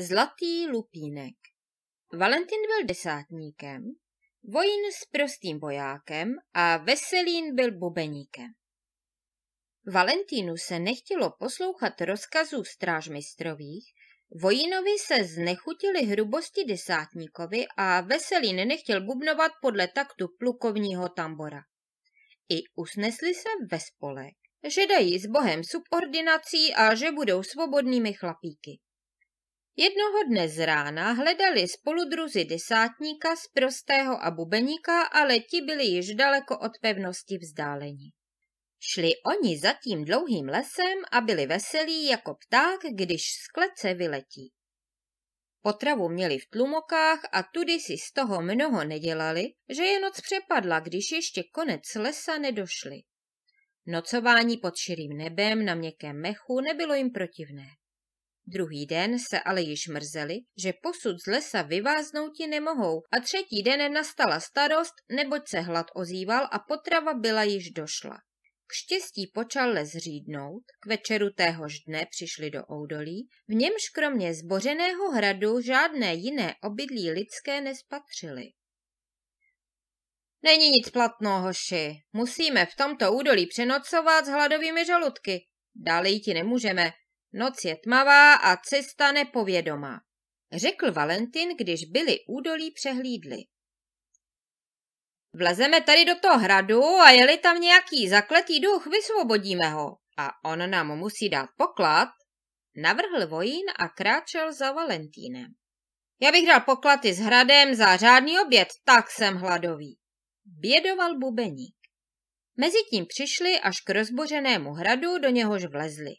Zlatý lupínek Valentin byl desátníkem, vojín s prostým vojákem a Veselín byl bubeníkem. Valentínu se nechtělo poslouchat rozkazů strážmistrových, vojinovi se znechutili hrubosti desátníkovi a Veselín nechtěl bubnovat podle taktu plukovního tambora. I usnesli se ve spolek, že dají s bohem subordinací a že budou svobodnými chlapíky. Jednoho dne z rána hledali spoludruzi desátníka z prostého a bubeníka, ale ti byli již daleko od pevnosti vzdáleni. Šli oni za tím dlouhým lesem a byli veselí jako pták, když z klece vyletí. Potravu měli v tlumokách a tudy si z toho mnoho nedělali, že je noc přepadla, když ještě konec lesa nedošli. Nocování pod širým nebem na měkkém mechu nebylo jim protivné. Druhý den se ale již mrzeli, že posud z lesa vyváznout nemohou a třetí den nastala starost, neboť se hlad ozýval a potrava byla již došla. K štěstí počal les řídnout, k večeru téhož dne přišli do Oudolí, v němž kromě zbořeného hradu žádné jiné obydlí lidské nespatřili. Není nic platno, hoši, musíme v tomto údolí přenocovat s hladovými žaludky, dále ti nemůžeme, Noc je tmavá a cesta nepovědomá, řekl Valentin, když byli údolí přehlídli. Vlezeme tady do toho hradu a je-li tam nějaký zakletý duch, vysvobodíme ho. A on nám musí dát poklad, navrhl vojín a kráčel za Valentínem. Já bych dal poklady s hradem za řádný oběd, tak jsem hladový. Bědoval bubeník. Mezitím přišli až k rozbořenému hradu, do něhož vlezli.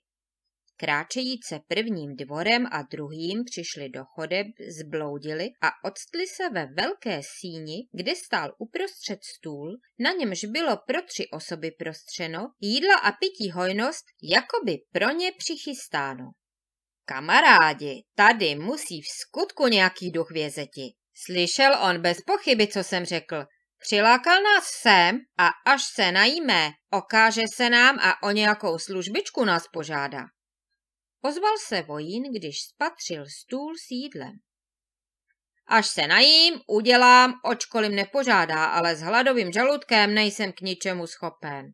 Kráčejíce prvním dvorem a druhým přišli do chodeb, zbloudili a odstli se ve velké síni, kde stál uprostřed stůl, na němž bylo pro tři osoby prostřeno, jídla a pití hojnost, jakoby pro ně přichystáno. Kamarádi, tady musí v skutku nějaký duch vězeti. Slyšel on bez pochyby, co jsem řekl. Přilákal nás sem a až se najíme, okáže se nám a o nějakou službičku nás požádá. Ozval se vojín, když spatřil stůl s jídlem. Až se najím, udělám, očkoliv nepožádá, ale s hladovým žaludkem nejsem k ničemu schopen.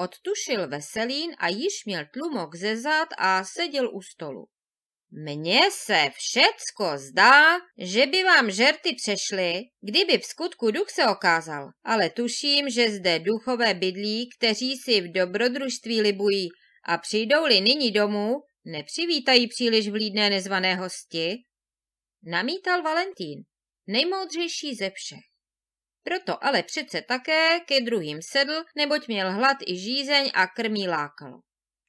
Odtušil veselín a již měl tlumok ze zad a seděl u stolu. Mně se všecko zdá, že by vám žerty přešly, kdyby v skutku duch se okázal, ale tuším, že zde duchové bydlí, kteří si v dobrodružství libují a přijdou-li nyní domů, nepřivítají příliš vlídné nezvané hosti, namítal Valentín, nejmoudřejší ze všech. Proto ale přece také ke druhým sedl, neboť měl hlad i žízeň a krmí lákalo.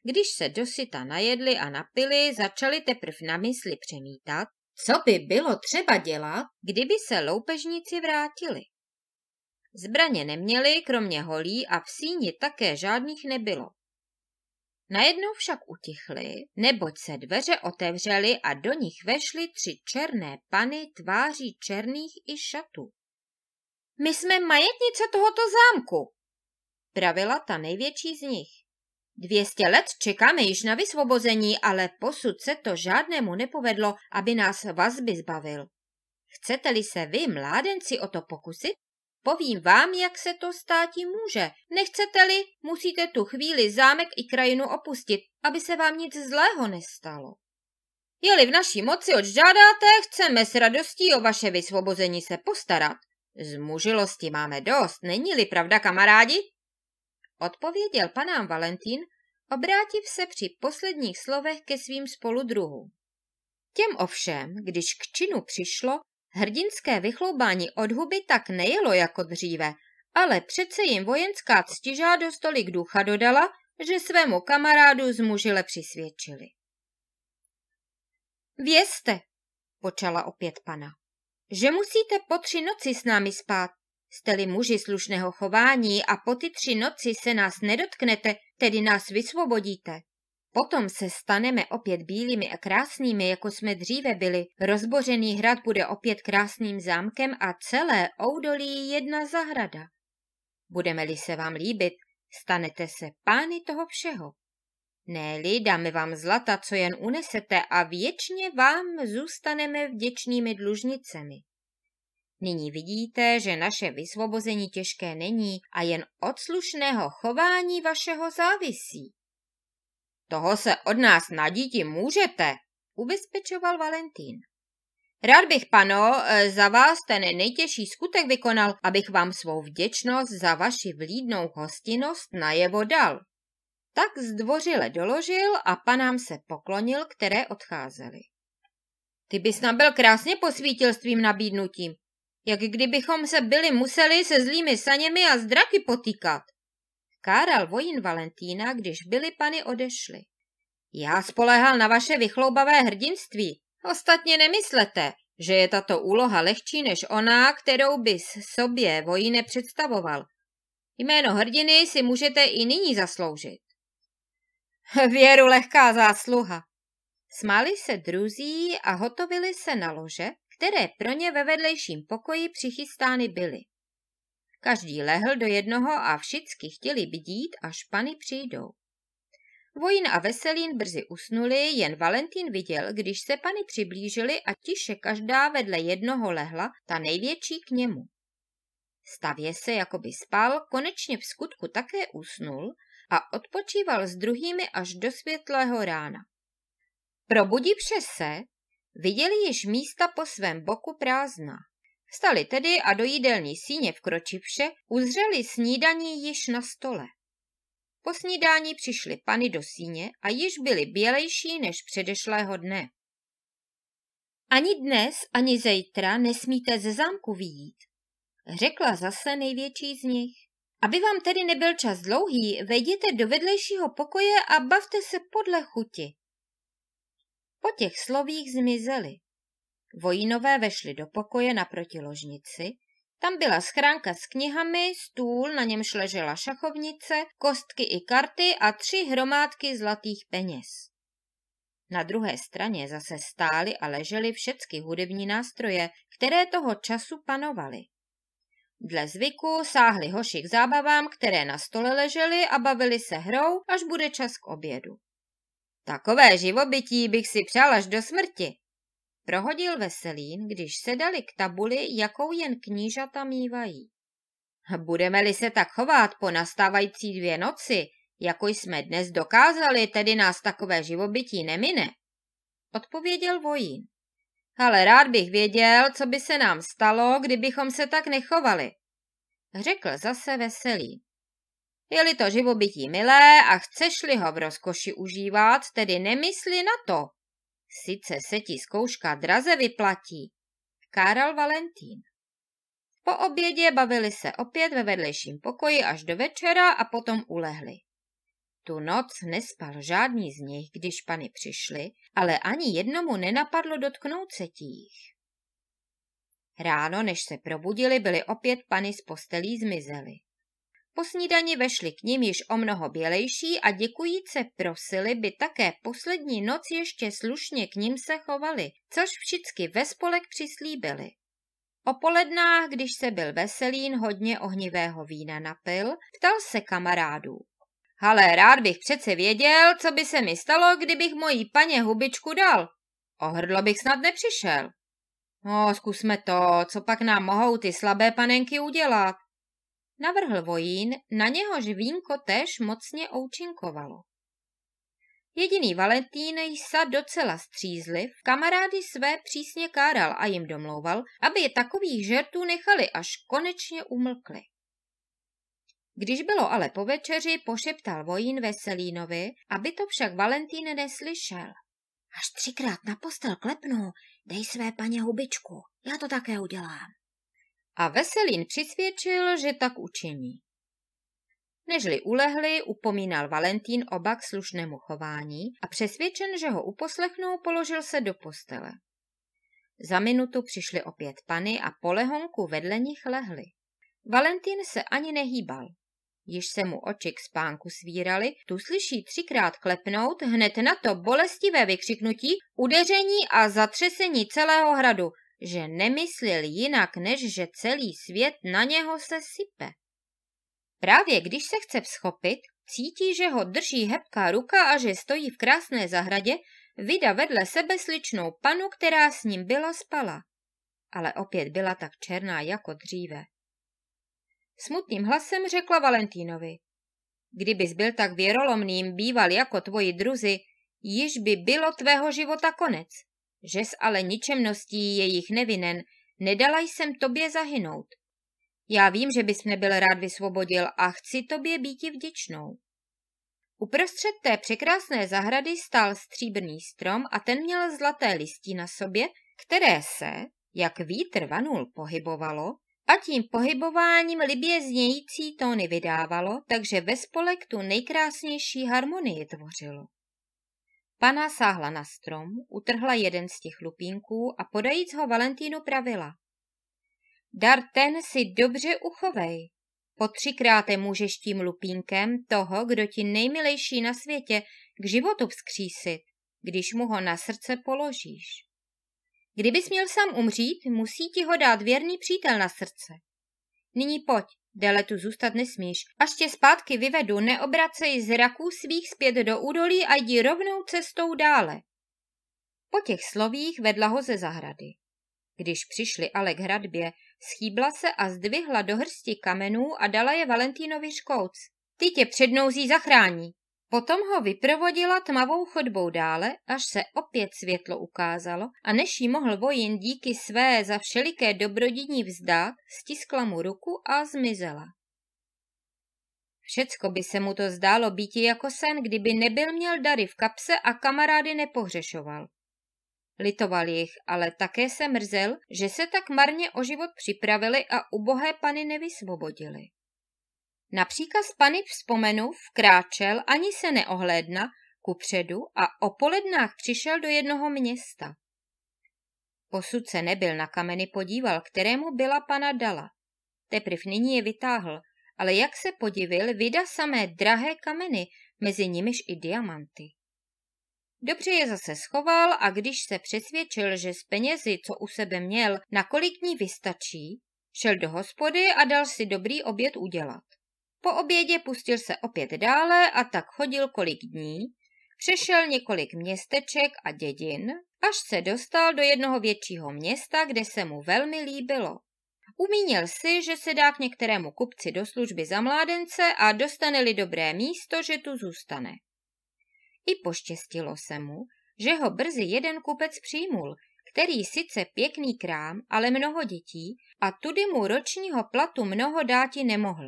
Když se dosyta najedli a napili, začali teprv na mysli přemítat, co by bylo třeba dělat, kdyby se loupežníci vrátili. Zbraně neměli, kromě holí a v síni také žádných nebylo. Najednou však utichly, neboť se dveře otevřely a do nich vešly tři černé pany tváří černých i šatů. My jsme majetnice tohoto zámku, pravila ta největší z nich. Dvěstě let čekáme již na vysvobození, ale posud se to žádnému nepovedlo, aby nás vazby zbavil. Chcete-li se vy, mládenci, o to pokusit? Povím vám, jak se to státi může. Nechcete-li, musíte tu chvíli zámek i krajinu opustit, aby se vám nic zlého nestalo. Jeli v naší moci odžádáte, chceme s radostí o vaše vysvobození se postarat. Z mužilosti máme dost, není-li pravda, kamarádi? Odpověděl panám Valentín, obrátiv se při posledních slovech ke svým spoludruhům. Těm ovšem, když k činu přišlo, Hrdinské vychloubání od huby tak nejelo jako dříve, ale přece jim vojenská ctižádost tolik ducha dodala, že svému kamarádu mužile přisvědčili. Vězte, počala opět pana, že musíte po tři noci s námi spát. Jste-li muži slušného chování a po ty tři noci se nás nedotknete, tedy nás vysvobodíte. Potom se staneme opět bílými a krásnými, jako jsme dříve byli. Rozbořený hrad bude opět krásným zámkem a celé oudolí jedna zahrada. Budeme-li se vám líbit, stanete se pány toho všeho. Ne-li dáme vám zlata, co jen unesete a věčně vám zůstaneme vděčnými dlužnicemi. Nyní vidíte, že naše vysvobození těžké není a jen od slušného chování vašeho závisí. Toho se od nás na díti můžete, ubezpečoval Valentín. Rád bych, pano, e, za vás ten nejtěžší skutek vykonal, abych vám svou vděčnost za vaši vlídnou hostinnost najevo dal. Tak zdvořile doložil a panám se poklonil, které odcházely. Ty bys nám byl krásně posvítil tvým nabídnutím, jak kdybychom se byli museli se zlými saněmi a zdraky potýkat káral vojín Valentína, když byli pany odešli. Já spolehal na vaše vychloubavé hrdinství. Ostatně nemyslete, že je tato úloha lehčí než ona, kterou bys sobě vojíne představoval. Jméno hrdiny si můžete i nyní zasloužit. Věru lehká zásluha. Smáli se druzí a hotovili se na lože, které pro ně ve vedlejším pokoji přichystány byly. Každý lehl do jednoho a všichni chtěli bdít, až pany přijdou. Vojín a Veselín brzy usnuli, jen Valentín viděl, když se pany přiblížili a tiše každá vedle jednoho lehla, ta největší k němu. Stavě se, jako by spal, konečně v skutku také usnul a odpočíval s druhými až do světlého rána. Probudivše se, viděli již místa po svém boku prázdná. Vstali tedy a do jídelní síně vkročivše uzřeli snídaní již na stole. Po snídání přišly pany do síně a již byly bělejší než předešlého dne. Ani dnes, ani zítra nesmíte ze zámku vyjít, řekla zase největší z nich. Aby vám tedy nebyl čas dlouhý, vejděte do vedlejšího pokoje a bavte se podle chuti. Po těch slovích zmizeli. Vojinové vešli do pokoje naproti ložnici. Tam byla schránka s knihami, stůl, na němž ležela šachovnice, kostky i karty a tři hromádky zlatých peněz. Na druhé straně zase stály a ležely všechny hudební nástroje, které toho času panovaly. Dle zvyku sáhli hoši k zábavám, které na stole ležely a bavili se hrou, až bude čas k obědu. Takové živobytí bych si přál až do smrti, prohodil Veselín, když se dali k tabuli, jakou jen knížata mývají. Budeme-li se tak chovat po nastávající dvě noci, jako jsme dnes dokázali, tedy nás takové živobytí nemine, odpověděl vojín. Ale rád bych věděl, co by se nám stalo, kdybychom se tak nechovali, řekl zase Veselín. Je-li to živobytí milé a chceš-li ho v rozkoši užívat, tedy nemysli na to, Sice se ti zkouška draze vyplatí, káral Valentín. Po obědě bavili se opět ve vedlejším pokoji až do večera a potom ulehli. Tu noc nespal žádný z nich, když pany přišli, ale ani jednomu nenapadlo dotknout se těch. Ráno, než se probudili, byly opět pany z postelí zmizely. Po snídani vešli k ním již o mnoho bělejší a děkujíce prosili, by také poslední noc ještě slušně k ním se chovali, což všichni ve spolek přislíbili. O polednách, když se byl Veselín hodně ohnivého vína napil, ptal se kamarádů. Ale rád bych přece věděl, co by se mi stalo, kdybych mojí paně hubičku dal. Ohrdlo bych snad nepřišel. No, zkusme to, co pak nám mohou ty slabé panenky udělat navrhl vojín, na něhož vínko též mocně účinkovalo. Jediný Valentín sa docela střízliv, kamarády své přísně káral a jim domlouval, aby je takových žertů nechali, až konečně umlkli. Když bylo ale po večeři, pošeptal vojín Veselínovi, aby to však Valentín neslyšel. Až třikrát na postel klepnu, dej své paně hubičku, já to také udělám a Veselín přisvědčil, že tak učiní. Nežli ulehli, upomínal Valentín oba k slušnému chování a přesvědčen, že ho uposlechnou, položil se do postele. Za minutu přišly opět pany a po lehonku vedle nich lehly. Valentín se ani nehýbal. Již se mu oči k spánku svíraly, tu slyší třikrát klepnout, hned na to bolestivé vykřiknutí, udeření a zatřesení celého hradu že nemyslel jinak, než že celý svět na něho se sype. Právě když se chce vzchopit, cítí, že ho drží hebká ruka a že stojí v krásné zahradě, vyda vedle sebe sličnou panu, která s ním byla spala. Ale opět byla tak černá jako dříve. Smutným hlasem řekla Valentínovi. Kdybys byl tak věrolomným býval jako tvoji druzy, již by bylo tvého života konec. Žes ale ničemností jejich nevinen, nedala jsem tobě zahynout. Já vím, že bys mne byl rád vysvobodil a chci tobě býti vděčnou. Uprostřed té překrásné zahrady stál stříbrný strom a ten měl zlaté listí na sobě, které se, jak vítr vanul pohybovalo, a tím pohybováním libě znějící tóny vydávalo, takže ve spolek tu nejkrásnější harmonii tvořilo. Pana sáhla na strom, utrhla jeden z těch lupínků a podajíc ho Valentínu pravila. Dar ten si dobře uchovej. Po třikráté můžeš tím lupínkem toho, kdo ti nejmilejší na světě, k životu vzkřísit, když mu ho na srdce položíš. Kdybys měl sám umřít, musí ti ho dát věrný přítel na srdce, Nyní pojď, déle tu zůstat nesmíš. Až tě zpátky vyvedu, neobracej zraků svých zpět do údolí a jdi rovnou cestou dále. Po těch slovích vedla ho ze zahrady. Když přišli ale k hradbě, schýbla se a zdvihla do hrsti kamenů a dala je Valentínovi škouc. Ty tě přednouzí zachrání, Potom ho vyprovodila tmavou chodbou dále, až se opět světlo ukázalo a než jí mohl vojín díky své za všeliké dobrodiní vzdát, stiskla mu ruku a zmizela. Všecko by se mu to zdálo být jako sen, kdyby nebyl měl dary v kapse a kamarády nepohřešoval. Litoval jich, ale také se mrzel, že se tak marně o život připravili a ubohé pany nevysvobodili. Na příkaz pany vzpomenu vkráčel ani se neohlédna kupředu a o polednách přišel do jednoho města. Posud se nebyl na kameny podíval, kterému byla pana dala. Teprv nyní je vytáhl, ale jak se podivil, vyda samé drahé kameny, mezi nimiž i diamanty. Dobře je zase schoval a když se přesvědčil, že z penězi, co u sebe měl, nakolik ní vystačí, šel do hospody a dal si dobrý oběd udělat. Po obědě pustil se opět dále a tak chodil kolik dní, přešel několik městeček a dědin, až se dostal do jednoho většího města, kde se mu velmi líbilo. Umínil si, že se dá k některému kupci do služby za mládence a dostane-li dobré místo, že tu zůstane. I poštěstilo se mu, že ho brzy jeden kupec přijmul, který sice pěkný krám, ale mnoho dětí a tudy mu ročního platu mnoho dáti nemohl.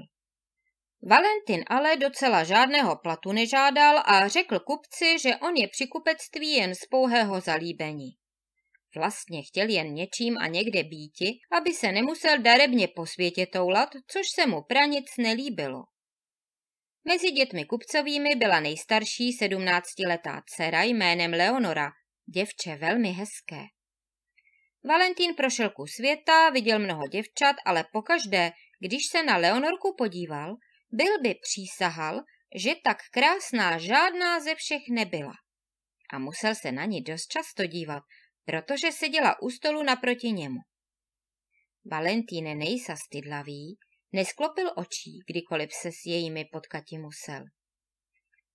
Valentin ale docela žádného platu nežádal a řekl kupci, že on je při kupectví jen z pouhého zalíbení. Vlastně chtěl jen něčím a někde býti, aby se nemusel darebně po světě toulat, což se mu pranic nelíbilo. Mezi dětmi kupcovými byla nejstarší sedmnáctiletá dcera jménem Leonora, děvče velmi hezké. Valentín prošel ku světa, viděl mnoho děvčat, ale pokaždé, když se na Leonorku podíval, byl by přísahal, že tak krásná žádná ze všech nebyla. A musel se na ní dost často dívat, protože seděla u stolu naproti němu. Valentíne nejsa stydlavý, nesklopil očí, kdykoliv se s jejími potkati musel.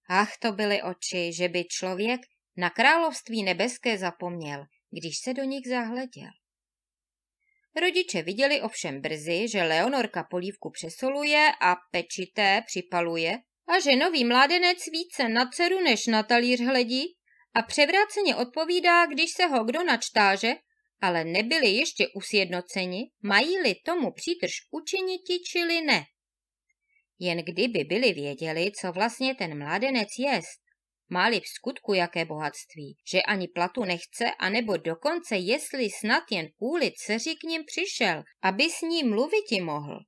Ach, to byly oči, že by člověk na království nebeské zapomněl, když se do nich zahleděl. Rodiče viděli ovšem brzy, že Leonorka polívku přesoluje a pečité připaluje a že nový mládenec více na dceru než na talíř hledí a převráceně odpovídá, když se ho kdo načtáže, ale nebyli ještě usjednoceni, mají-li tomu přítrž učiniti, čili ne. Jen kdyby byli věděli, co vlastně ten mládenec jest, Máli v skutku jaké bohatství, že ani platu nechce, anebo dokonce jestli snad jen kvůli dceři k ním přišel, aby s ním mluviti mohl.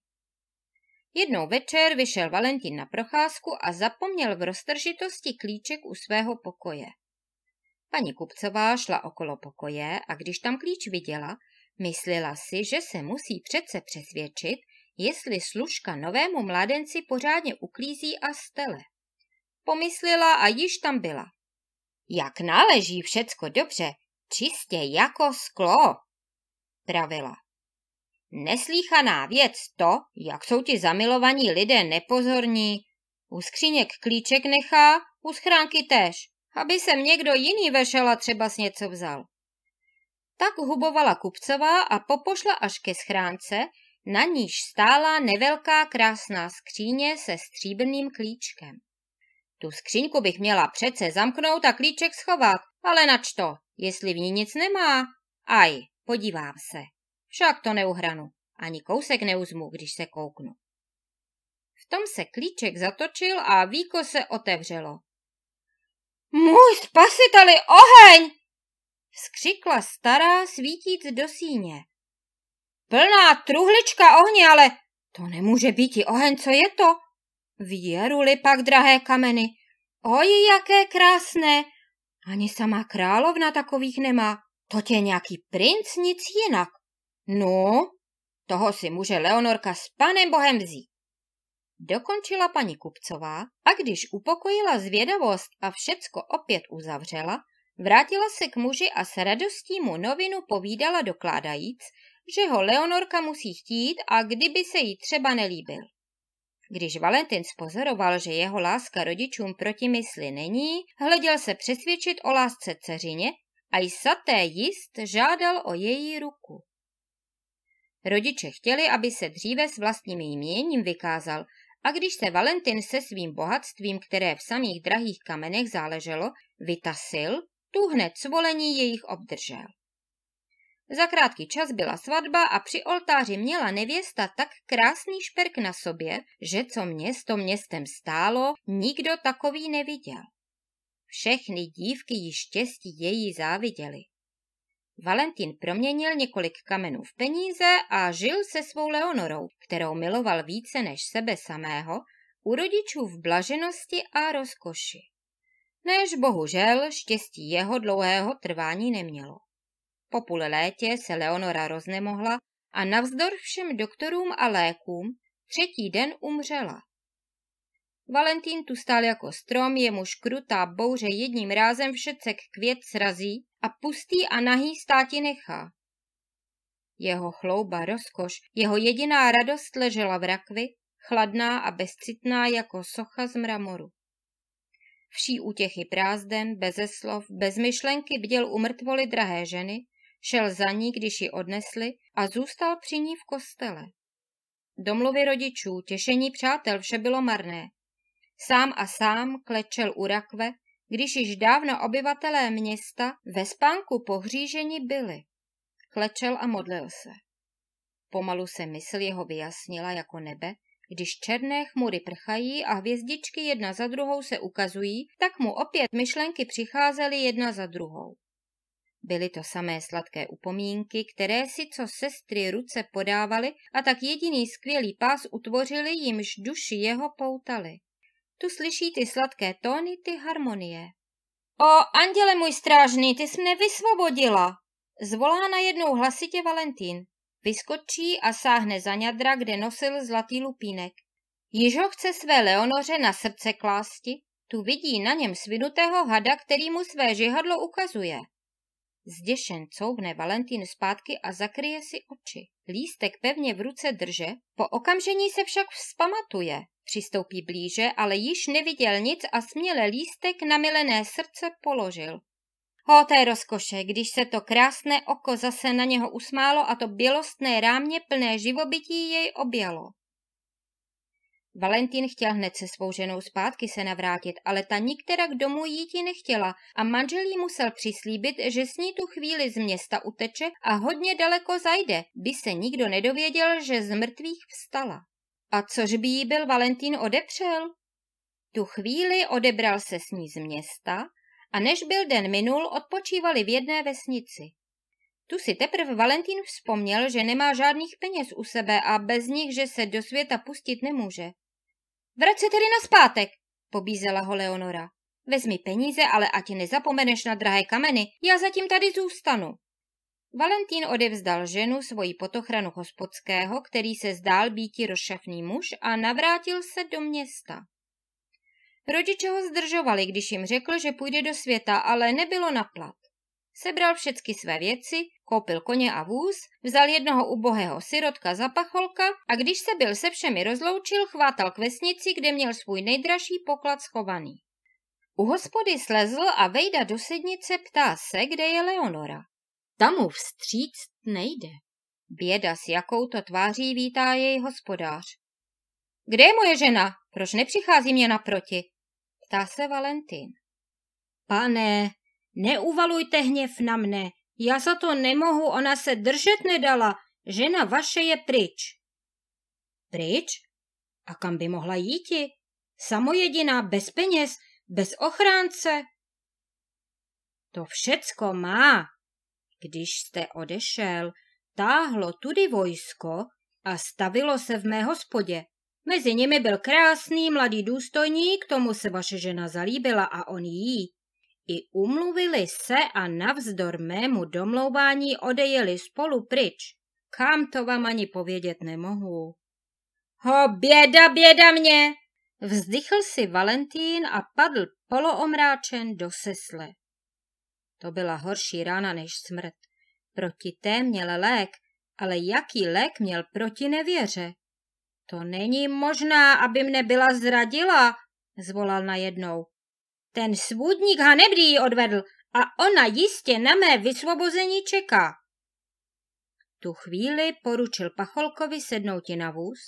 Jednou večer vyšel Valentín na procházku a zapomněl v roztržitosti klíček u svého pokoje. Paní Kupcová šla okolo pokoje a když tam klíč viděla, myslela si, že se musí přece přesvědčit, jestli služka novému mladenci pořádně uklízí a stele pomyslela a již tam byla. Jak náleží všecko dobře, čistě jako sklo, pravila. Neslíchaná věc to, jak jsou ti zamilovaní lidé nepozorní. U skříněk klíček nechá, u schránky též, aby se někdo jiný vešel a třeba s něco vzal. Tak hubovala kupcová a popošla až ke schránce, na níž stála nevelká krásná skříně se stříbrným klíčkem. Tu skříňku bych měla přece zamknout a klíček schovat, ale nač to, jestli v ní nic nemá? Aj, podívám se. Však to neuhranu, ani kousek neuzmu, když se kouknu. V tom se klíček zatočil a víko se otevřelo. Můj spasiteli, oheň! Skřikla stará svítíc do síně. Plná truhlička ohně, ale to nemůže být i oheň, co je to? Věruli pak, drahé kameny, oj, jaké krásné! Ani sama královna takových nemá. To tě nějaký princ nic jinak. No, toho si může Leonorka s panem Bohem vzít. Dokončila paní Kupcová a když upokojila zvědavost a všecko opět uzavřela, vrátila se k muži a s radostí mu novinu povídala dokládajíc, že ho Leonorka musí chtít a kdyby se jí třeba nelíbil. Když Valentin spozoroval, že jeho láska rodičům proti mysli není, hleděl se přesvědčit o lásce dceřině a i saté jist žádal o její ruku. Rodiče chtěli, aby se dříve s vlastním jměním vykázal a když se Valentin se svým bohatstvím, které v samých drahých kamenech záleželo, vytasil, tu hned svolení jejich obdržel. Za krátký čas byla svatba a při oltáři měla nevěsta tak krásný šperk na sobě, že co město městem stálo, nikdo takový neviděl. Všechny dívky ji štěstí její záviděly. Valentín proměnil několik kamenů v peníze a žil se svou Leonorou, kterou miloval více než sebe samého, u rodičů v blaženosti a rozkoši. Než bohužel štěstí jeho dlouhého trvání nemělo. Po půl létě se Leonora roznemohla a navzdor všem doktorům a lékům třetí den umřela. Valentín tu stál jako strom, jemuž krutá bouře jedním rázem všecek květ srazí a pustý a nahý státi nechá. Jeho chlouba, rozkoš, jeho jediná radost ležela v rakvi, chladná a bezcitná jako socha z mramoru. Vší útěchy prázden, beze slov, bez myšlenky bděl u mrtvoly drahé ženy, Šel za ní, když ji odnesli a zůstal při ní v kostele. Domluvy rodičů, těšení přátel, vše bylo marné. Sám a sám klečel u rakve, když již dávno obyvatelé města ve spánku pohříženi byli. Klečel a modlil se. Pomalu se mysl jeho vyjasnila jako nebe, když černé chmury prchají a hvězdičky jedna za druhou se ukazují, tak mu opět myšlenky přicházely jedna za druhou. Byly to samé sladké upomínky, které si co sestry ruce podávaly a tak jediný skvělý pás utvořili, jimž duši jeho poutali. Tu slyší ty sladké tóny, ty harmonie. O, anděle můj strážný, ty jsi mne vysvobodila! Zvolá jednou hlasitě Valentín. Vyskočí a sáhne za ňadra, kde nosil zlatý lupínek. Již ho chce své Leonoře na srdce klásti, tu vidí na něm svinutého hada, který mu své žihadlo ukazuje. Zděšen couvne Valentín zpátky a zakryje si oči. Lístek pevně v ruce drže, po okamžení se však vzpamatuje. Přistoupí blíže, ale již neviděl nic a směle lístek na milené srdce položil. O té rozkoše, když se to krásné oko zase na něho usmálo a to bělostné rámě plné živobytí jej objalo. Valentín chtěl hned se svou ženou zpátky se navrátit, ale ta nikterak domů jít nechtěla a manžel jí musel přislíbit, že s ní tu chvíli z města uteče a hodně daleko zajde, by se nikdo nedověděl, že z mrtvých vstala. A což by jí byl Valentín odepřel? Tu chvíli odebral se s ní z města a než byl den minul, odpočívali v jedné vesnici. Tu si teprve Valentín vzpomněl, že nemá žádných peněz u sebe a bez nich, že se do světa pustit nemůže. Vrať se tedy na pobízela ho Leonora. Vezmi peníze, ale ať nezapomeneš na drahé kameny, já zatím tady zůstanu. Valentín odevzdal ženu svoji potochranu hospodského, který se zdál býti rozšafný muž a navrátil se do města. Rodiče ho zdržovali, když jim řekl, že půjde do světa, ale nebylo naplat. Sebral všechny své věci, koupil koně a vůz, vzal jednoho ubohého syrotka za pacholka a když se byl se všemi rozloučil, chvátal k vesnici, kde měl svůj nejdražší poklad schovaný. U hospody slezl a vejda do sednice ptá se, kde je Leonora. Tam mu vstříct nejde. Běda s jakou to tváří vítá jej hospodář. Kde je moje žena? Proč nepřichází mě naproti? Ptá se Valentín. Pane, Neuvalujte hněv na mne, já za to nemohu, ona se držet nedala, žena vaše je pryč. Pryč? A kam by mohla jíti? Samojediná, bez peněz, bez ochránce. To všecko má. Když jste odešel, táhlo tudy vojsko a stavilo se v mé hospodě. Mezi nimi byl krásný mladý důstojník, tomu se vaše žena zalíbila a on jí i umluvili se a navzdor mému domlouvání odejeli spolu pryč. Kam to vám ani povědět nemohu. Ho, běda, běda mě! Vzdychl si Valentín a padl poloomráčen do sesle. To byla horší rána než smrt. Proti té měl lék, ale jaký lék měl proti nevěře? To není možná, aby mne byla zradila, zvolal najednou. Ten svůdník hanebrý ji odvedl a ona jistě na mé vysvobození čeká. Tu chvíli poručil Pacholkovi sednouti na vůz,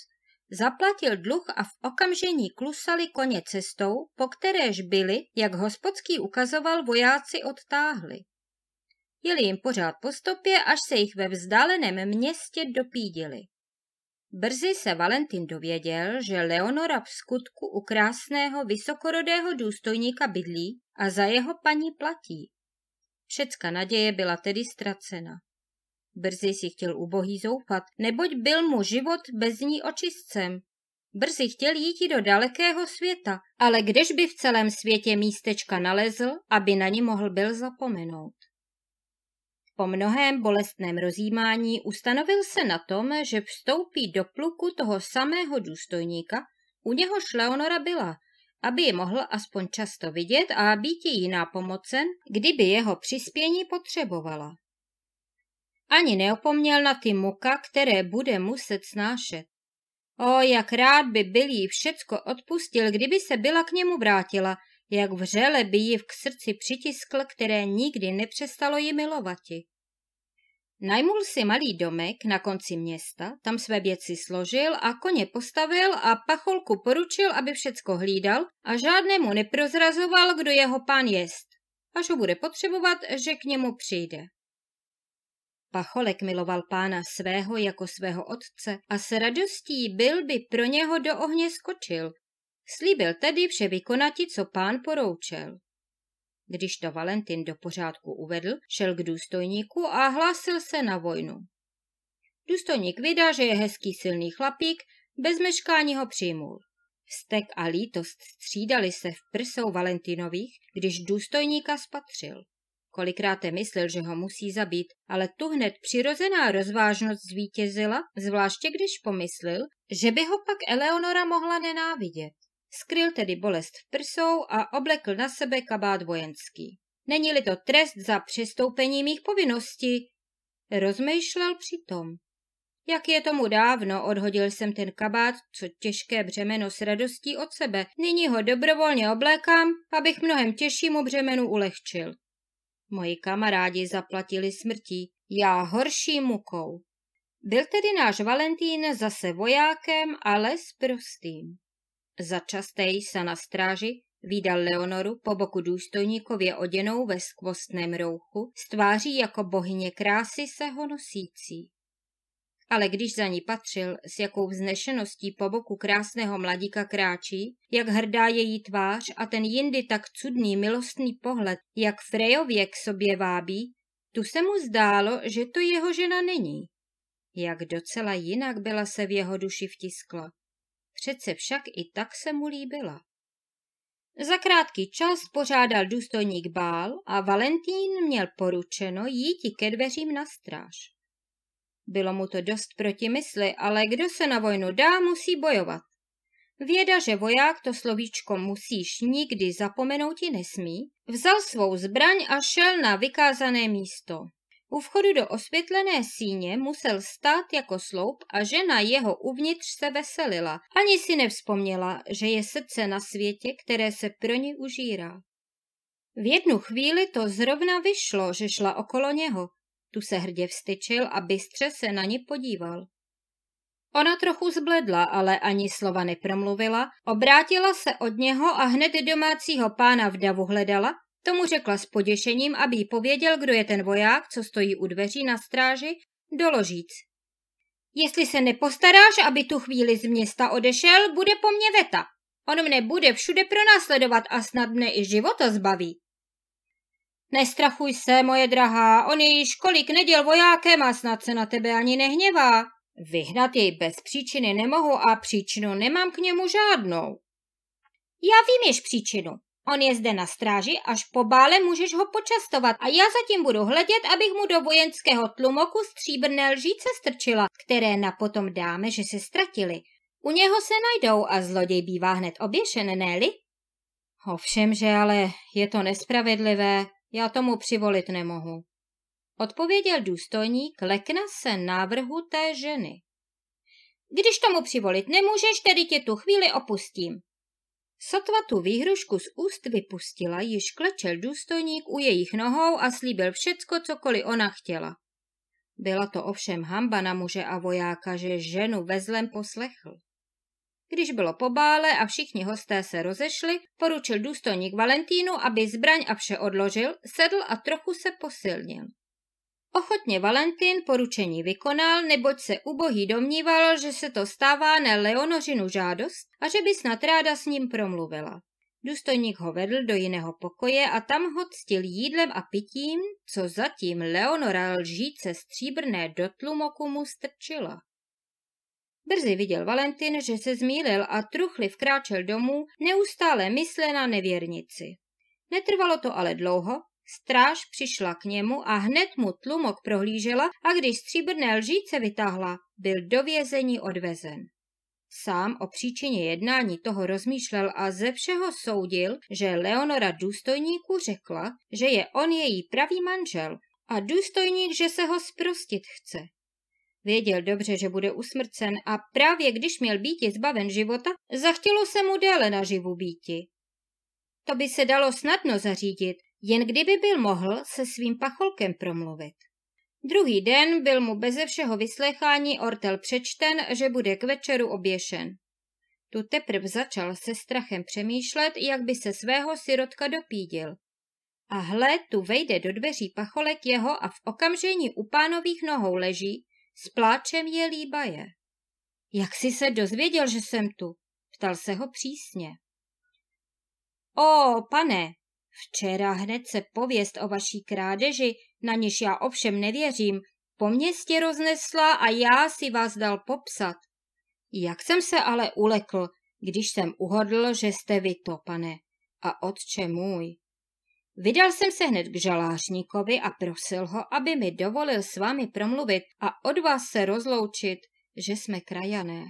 zaplatil dluh a v okamžení klusali koně cestou, po kteréž byli, jak hospodský ukazoval, vojáci odtáhli. Jeli jim pořád po stopě, až se jich ve vzdáleném městě dopídili. Brzy se Valentin dověděl, že Leonora v skutku u krásného vysokorodého důstojníka bydlí a za jeho paní platí. Všecka naděje byla tedy ztracena. Brzy si chtěl ubohý zoufat, neboť byl mu život bez ní očistcem. Brzy chtěl jít do dalekého světa, ale kdež by v celém světě místečka nalezl, aby na ní mohl byl zapomenout. Po mnohém bolestném rozjímání ustanovil se na tom, že vstoupí do pluku toho samého důstojníka, u něhož Leonora byla, aby ji mohl aspoň často vidět a být jí nápomocen, kdyby jeho přispění potřebovala. Ani neopomněl na ty muka, které bude muset snášet. O, jak rád by byl jí všecko odpustil, kdyby se byla k němu vrátila – jak vřele by ji k srdci přitiskl, které nikdy nepřestalo ji milovati. Najmul si malý domek na konci města, tam své věci složil a koně postavil a pacholku poručil, aby všecko hlídal a žádnému neprozrazoval, kdo jeho pán jest. Až ho bude potřebovat, že k němu přijde. Pacholek miloval pána svého jako svého otce a s radostí byl by pro něho do ohně skočil, Slíbil tedy vše vykonati, co pán poroučel. Když to Valentin do pořádku uvedl, šel k důstojníku a hlásil se na vojnu. Důstojník vydá, že je hezký silný chlapík, bez meškání ho přijmul. Stek a lítost střídali se v prsou Valentinových, když důstojníka spatřil. Kolikrát myslel, že ho musí zabít, ale tu hned přirozená rozvážnost zvítězila, zvláště když pomyslel, že by ho pak Eleonora mohla nenávidět. Skryl tedy bolest v prsou a oblekl na sebe kabát vojenský. Není-li to trest za přestoupení mých povinností? Rozmýšlel přitom. Jak je tomu dávno, odhodil jsem ten kabát, co těžké břemeno s radostí od sebe. Nyní ho dobrovolně oblékám, abych mnohem těžšímu břemenu ulehčil. Moji kamarádi zaplatili smrtí, já horší mukou. Byl tedy náš Valentín zase vojákem, ale s prostým častej se na stráži vydal Leonoru po boku důstojníkově oděnou ve skvostném rouchu, s tváří jako bohyně krásy se ho nosící. Ale když za ní patřil, s jakou vznešeností po boku krásného mladíka kráčí, jak hrdá její tvář a ten jindy tak cudný milostný pohled, jak Frejově k sobě vábí, tu se mu zdálo, že to jeho žena není. Jak docela jinak byla se v jeho duši vtiskla. Přece však i tak se mu líbila. Za krátký čas pořádal důstojník bál a Valentín měl poručeno jít ke dveřím na stráž. Bylo mu to dost proti mysli, ale kdo se na vojnu dá, musí bojovat. Věda, že voják to slovíčko musíš nikdy zapomenout zapomenouti nesmí, vzal svou zbraň a šel na vykázané místo. U vchodu do osvětlené síně musel stát jako sloup a žena jeho uvnitř se veselila. Ani si nevzpomněla, že je srdce na světě, které se pro ní užírá. V jednu chvíli to zrovna vyšlo, že šla okolo něho. Tu se hrdě vstyčil a bystře se na ní podíval. Ona trochu zbledla, ale ani slova nepromluvila, obrátila se od něho a hned domácího pána v davu hledala, Tomu řekla s poděšením, aby jí pověděl, kdo je ten voják, co stojí u dveří na stráži, do ložíc. Jestli se nepostaráš, aby tu chvíli z města odešel, bude po mně veta. On mne bude všude pronásledovat a snad mne i života zbaví. Nestrachuj se, moje drahá, on je již kolik neděl vojákem a snad se na tebe ani nehněvá. Vyhnat jej bez příčiny nemohu a příčinu nemám k němu žádnou. Já vím již příčinu. On je zde na stráži, až po bále můžeš ho počastovat a já zatím budu hledět, abych mu do vojenského tlumoku stříbrné lžíce strčila, které na potom dáme, že se ztratili. U něho se najdou a zloděj bývá hned oběšen, ne-li? Ovšemže ale je to nespravedlivé, já tomu přivolit nemohu. Odpověděl důstojník, lekna se návrhu té ženy. Když tomu přivolit nemůžeš, tedy tě tu chvíli opustím. Sotva tu výhrušku z úst vypustila, již klečel důstojník u jejich nohou a slíbil všecko, cokoliv ona chtěla. Byla to ovšem hamba na muže a vojáka, že ženu ve zlem poslechl. Když bylo po bále a všichni hosté se rozešli, poručil důstojník Valentínu, aby zbraň a vše odložil, sedl a trochu se posilnil. Ochotně Valentín poručení vykonal, neboť se ubohý domníval, že se to stává na Leonořinu žádost a že by snad ráda s ním promluvila. Důstojník ho vedl do jiného pokoje a tam ho ctil jídlem a pitím, co zatím Leonora lžíce stříbrné do tlumoku mu strčila. Brzy viděl Valentin, že se zmílil a truchli vkráčel domů, neustále mysle na nevěrnici. Netrvalo to ale dlouho Stráž přišla k němu a hned mu tlumok prohlížela a když stříbrné lžíce vytáhla, byl do vězení odvezen. Sám o příčině jednání toho rozmýšlel a ze všeho soudil, že Leonora důstojníku řekla, že je on její pravý manžel a důstojník, že se ho sprostit chce. Věděl dobře, že bude usmrcen a právě když měl být zbaven života, zachtělo se mu déle živu býti. To by se dalo snadno zařídit, jen kdyby byl mohl se svým pacholkem promluvit. Druhý den byl mu beze všeho vyslechání Ortel přečten, že bude k večeru oběšen. Tu teprv začal se strachem přemýšlet, jak by se svého sirotka dopídil. A hle, tu vejde do dveří pacholek jeho a v okamžení u pánových nohou leží, s pláčem je líbaje. Jak jsi se dozvěděl, že jsem tu? Ptal se ho přísně. O, pane, Včera hned se pověst o vaší krádeži, na něž já ovšem nevěřím, po městě roznesla a já si vás dal popsat. Jak jsem se ale ulekl, když jsem uhodl, že jste vy to, pane. A otče můj. Vydal jsem se hned k žalářníkovi a prosil ho, aby mi dovolil s vámi promluvit a od vás se rozloučit, že jsme krajané.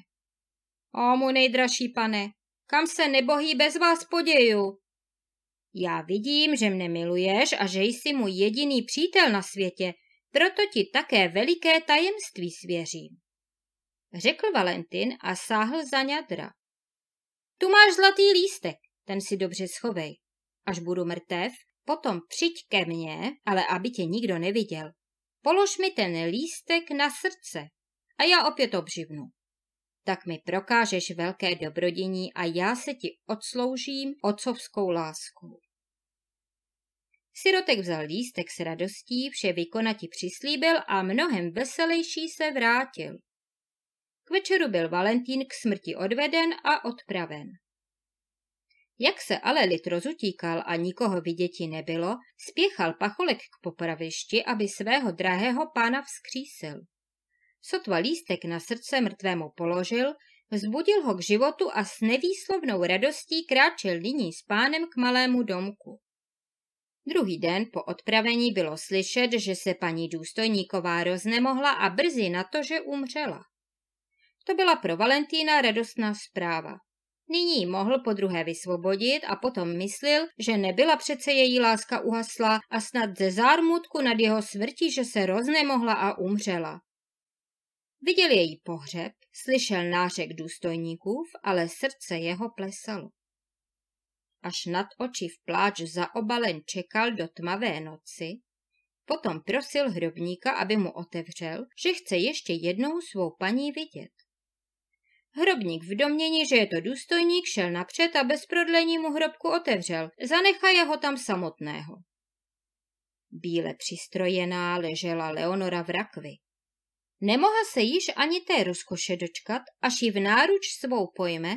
O mu nejdražší pane, kam se nebohý bez vás poděju, já vidím, že mne miluješ a že jsi můj jediný přítel na světě, proto ti také veliké tajemství svěřím. Řekl Valentin a sáhl za ňadra. Tu máš zlatý lístek, ten si dobře schovej. Až budu mrtev, potom přijď ke mně, ale aby tě nikdo neviděl. Polož mi ten lístek na srdce a já opět obživnu tak mi prokážeš velké dobrodění a já se ti odsloužím otcovskou láskou. Sirotek vzal lístek s radostí, vše vykonati přislíbil a mnohem veselější se vrátil. K večeru byl Valentín k smrti odveden a odpraven. Jak se ale lid rozutíkal a nikoho viděti nebylo, spěchal pacholek k popravišti, aby svého drahého pána vzkřísil. Sotva lístek na srdce mrtvému položil, vzbudil ho k životu a s nevýslovnou radostí kráčel nyní s pánem k malému domku. Druhý den po odpravení bylo slyšet, že se paní důstojníková roznemohla a brzy na to, že umřela. To byla pro Valentína radostná zpráva. Nyní mohl po druhé vysvobodit a potom myslel, že nebyla přece její láska uhasla a snad ze zármutku nad jeho smrtí, že se roznemohla a umřela. Viděl její pohřeb, slyšel nářek důstojníků, ale srdce jeho plesalo. Až nad oči v pláč zaobalen čekal do tmavé noci, potom prosil hrobníka, aby mu otevřel, že chce ještě jednou svou paní vidět. Hrobník v domnění, že je to důstojník, šel napřed a bez prodlení mu hrobku otevřel, zanechaje ho tam samotného. Bíle přistrojená ležela Leonora v rakvi. Nemohla se již ani té rozkoše dočkat, až ji v náruč svou pojme,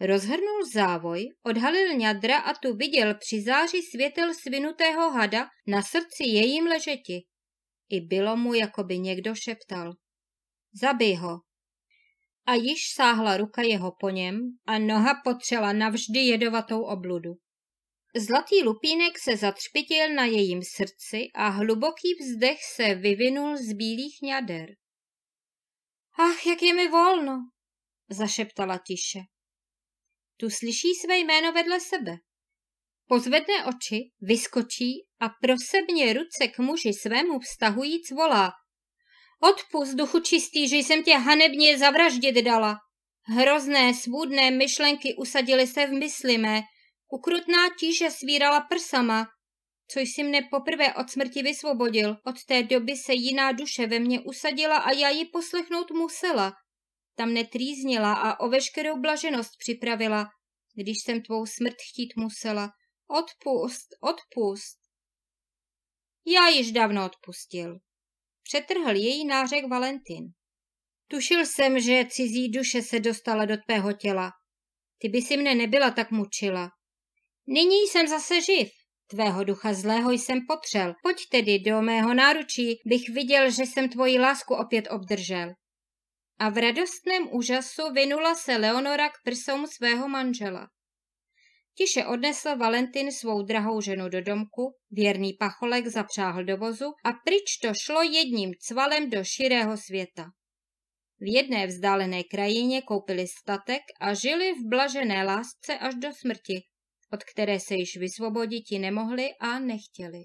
rozhrnul závoj, odhalil ňadra a tu viděl při záři světel svinutého hada na srdci jejím ležeti. I bylo mu, jako by někdo šeptal. Zabij ho. A již sáhla ruka jeho po něm a noha potřela navždy jedovatou obludu. Zlatý lupínek se zatřpitil na jejím srdci a hluboký vzdech se vyvinul z bílých ňader. Ach, jak je mi volno, zašeptala tiše. Tu slyší své jméno vedle sebe. Pozvedne oči, vyskočí a prosebně ruce k muži svému vztahujíc volá. Odpust, duchu čistý, že jsem tě hanebně zavraždit dala. Hrozné, svůdné myšlenky usadily se v mysli mé. Ukrutná tíže svírala prsama. Co jsi mne poprvé od smrti vysvobodil. Od té doby se jiná duše ve mně usadila a já ji poslechnout musela. Tam netrýznila a o veškerou blaženost připravila, když jsem tvou smrt chtít musela. Odpust, odpust. Já již dávno odpustil. Přetrhl její nářek Valentin. Tušil jsem, že cizí duše se dostala do tvého těla. Ty by si mne nebyla tak mučila. Nyní jsem zase živ. Tvého ducha zlého jsem potřel, pojď tedy do mého náručí, bych viděl, že jsem tvoji lásku opět obdržel. A v radostném úžasu vynula se Leonora k prsům svého manžela. Tiše odnesl Valentin svou drahou ženu do domku, věrný pacholek zapřáhl do vozu a pryč to šlo jedním cvalem do širého světa. V jedné vzdálené krajině koupili statek a žili v blažené lásce až do smrti, od které se již vysvobodit nemohli a nechtěli.